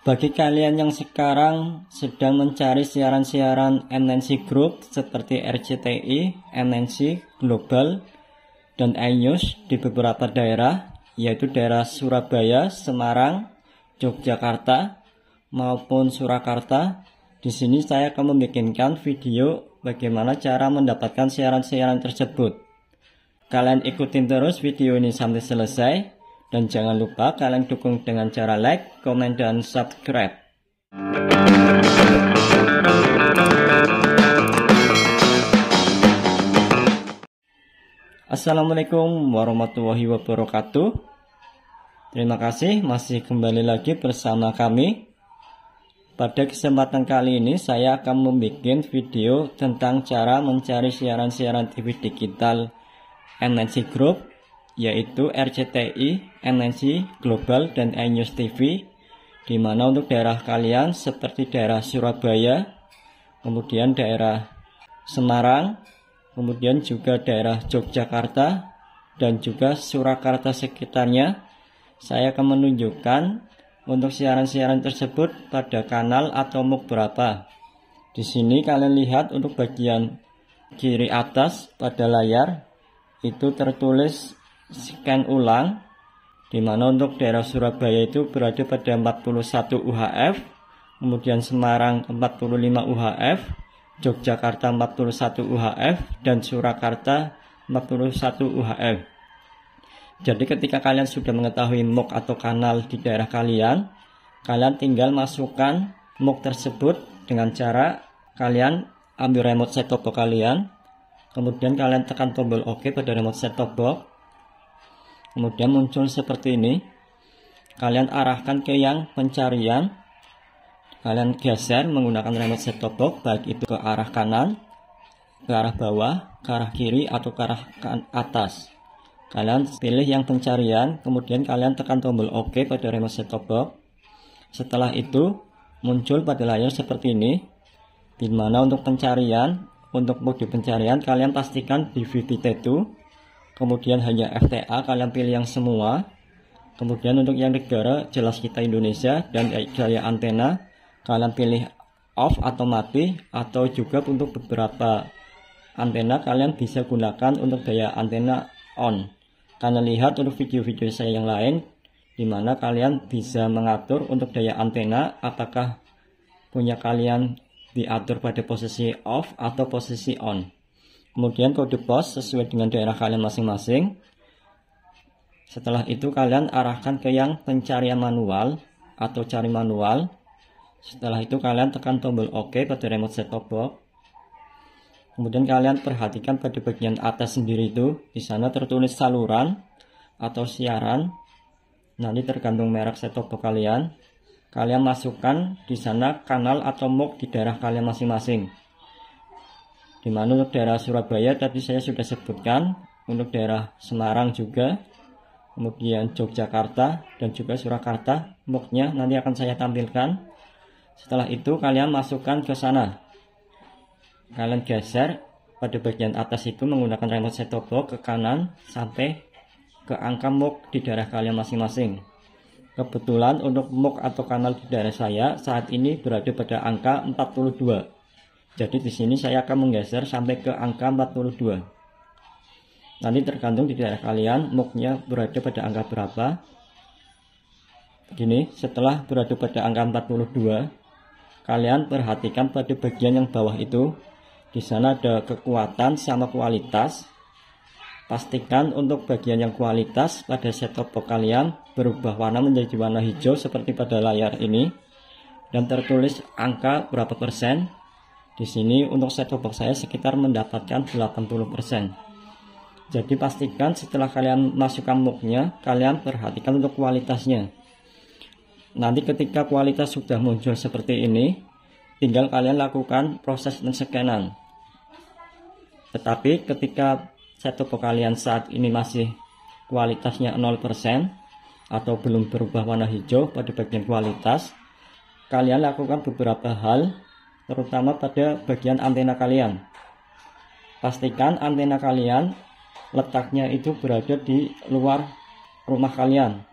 Bagi kalian yang sekarang sedang mencari siaran-siaran MNC Group seperti RCTI, MNC Global, dan iNews di beberapa daerah, yaitu daerah Surabaya, Semarang, Yogyakarta, maupun Surakarta, di sini saya akan membuatkan video bagaimana cara mendapatkan siaran-siaran tersebut. Kalian ikutin terus video ini sampai selesai dan jangan lupa kalian dukung dengan cara like, komen, dan subscribe. Assalamualaikum warahmatullahi wabarakatuh. Terima kasih masih kembali lagi bersama kami. Pada kesempatan kali ini saya akan membuat video tentang cara mencari siaran-siaran TV digital MNC Group yaitu RCTI, NNC, Global, dan iNews TV di mana untuk daerah kalian seperti daerah Surabaya, kemudian daerah Semarang, kemudian juga daerah Yogyakarta, dan juga Surakarta sekitarnya, saya akan menunjukkan untuk siaran-siaran tersebut pada kanal atau muk berapa. Di sini kalian lihat untuk bagian kiri atas pada layar itu tertulis scan ulang di mana untuk daerah Surabaya itu berada pada 41 UHF, kemudian Semarang 45 UHF, Yogyakarta 41 UHF, dan Surakarta 41 UHF. Jadi ketika kalian sudah mengetahui MOOC atau kanal di daerah kalian, kalian tinggal masukkan MOOC tersebut dengan cara kalian ambil remote set top kalian, kemudian kalian tekan tombol OK pada remote set top box, kemudian muncul seperti ini kalian arahkan ke yang pencarian kalian geser menggunakan remote set top box baik itu ke arah kanan ke arah bawah ke arah kiri atau ke arah atas kalian pilih yang pencarian kemudian kalian tekan tombol OK pada remote set top box setelah itu muncul pada layar seperti ini dimana untuk pencarian untuk mode pencarian kalian pastikan DVT T2 kemudian hanya FTA kalian pilih yang semua kemudian untuk yang negara jelas kita Indonesia dan gaya antena kalian pilih off atau mati atau juga untuk beberapa antena kalian bisa gunakan untuk daya antena on kalian lihat untuk video-video saya yang lain dimana kalian bisa mengatur untuk daya antena apakah punya kalian diatur pada posisi off atau posisi on Kemudian kode pos sesuai dengan daerah kalian masing-masing. Setelah itu kalian arahkan ke yang pencarian manual atau cari manual. Setelah itu kalian tekan tombol OK pada remote set-top box. Kemudian kalian perhatikan pada bagian atas sendiri itu, di sana tertulis saluran atau siaran. Nanti tergantung merek set-top box kalian. Kalian masukkan di sana kanal atau mode di daerah kalian masing-masing. Dimana untuk daerah Surabaya tadi saya sudah sebutkan, untuk daerah Semarang juga, kemudian Yogyakarta dan juga Surakarta. Muknya nanti akan saya tampilkan. Setelah itu kalian masukkan ke sana. Kalian geser pada bagian atas itu menggunakan remote set top box ke kanan sampai ke angka muk di daerah kalian masing-masing. Kebetulan untuk muk atau kanal di daerah saya saat ini berada pada angka 42. Jadi di sini saya akan menggeser sampai ke angka 42. Nanti tergantung di daerah kalian muknya berada pada angka berapa. Gini, setelah berada pada angka 42, kalian perhatikan pada bagian yang bawah itu. Di sana ada kekuatan sama kualitas. Pastikan untuk bagian yang kualitas pada set top box kalian berubah warna menjadi warna hijau seperti pada layar ini dan tertulis angka berapa persen di sini untuk set box saya sekitar mendapatkan 80%. Jadi pastikan setelah kalian masukkan muknya, kalian perhatikan untuk kualitasnya. Nanti ketika kualitas sudah muncul seperti ini, tinggal kalian lakukan proses scanan Tetapi ketika set bobok kalian saat ini masih kualitasnya 0% atau belum berubah warna hijau pada bagian kualitas, kalian lakukan beberapa hal terutama pada bagian antena kalian. Pastikan antena kalian letaknya itu berada di luar rumah kalian.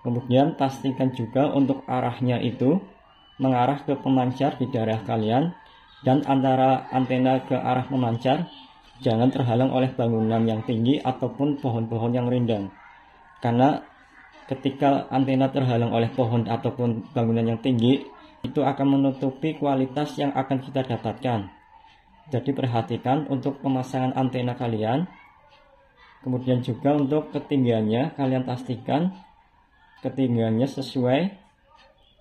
Kemudian pastikan juga untuk arahnya itu mengarah ke pemancar di daerah kalian dan antara antena ke arah pemancar jangan terhalang oleh bangunan yang tinggi ataupun pohon-pohon yang rindang. Karena ketika antena terhalang oleh pohon ataupun bangunan yang tinggi, itu akan menutupi kualitas yang akan kita dapatkan. Jadi perhatikan untuk pemasangan antena kalian. Kemudian juga untuk ketinggiannya kalian pastikan ketinggiannya sesuai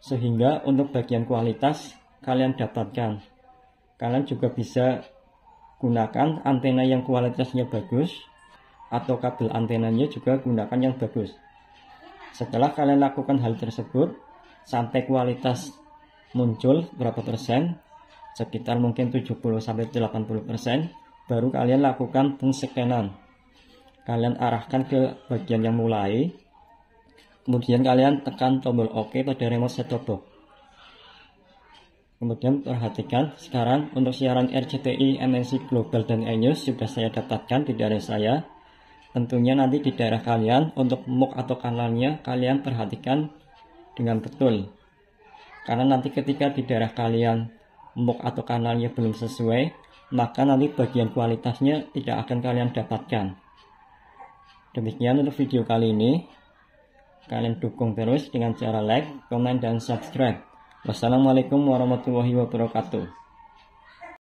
sehingga untuk bagian kualitas kalian dapatkan. Kalian juga bisa gunakan antena yang kualitasnya bagus atau kabel antenanya juga gunakan yang bagus. Setelah kalian lakukan hal tersebut, sampai kualitas muncul berapa persen sekitar mungkin 70 sampai 80 persen baru kalian lakukan pengskenan kalian arahkan ke bagian yang mulai kemudian kalian tekan tombol OK pada remote set-top box kemudian perhatikan sekarang untuk siaran RCTI MNC Global dan eNews sudah saya dapatkan di daerah saya tentunya nanti di daerah kalian untuk mock atau kanalnya kalian perhatikan dengan betul karena nanti ketika di daerah kalian muk atau kanalnya belum sesuai, maka nanti bagian kualitasnya tidak akan kalian dapatkan. Demikian untuk video kali ini. Kalian dukung terus dengan cara like, komen, dan subscribe. Wassalamualaikum warahmatullahi wabarakatuh.